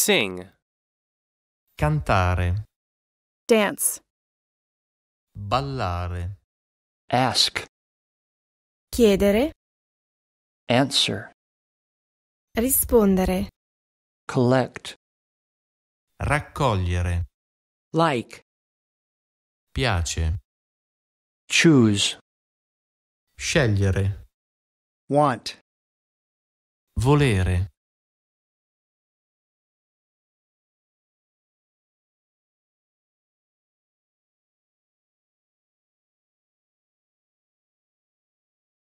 Sing. Cantare. Dance. Ballare. Ask. Chiedere. Answer. Rispondere. Collect. Raccogliere. Like. Piace. Choose. Scegliere. Want. Volere.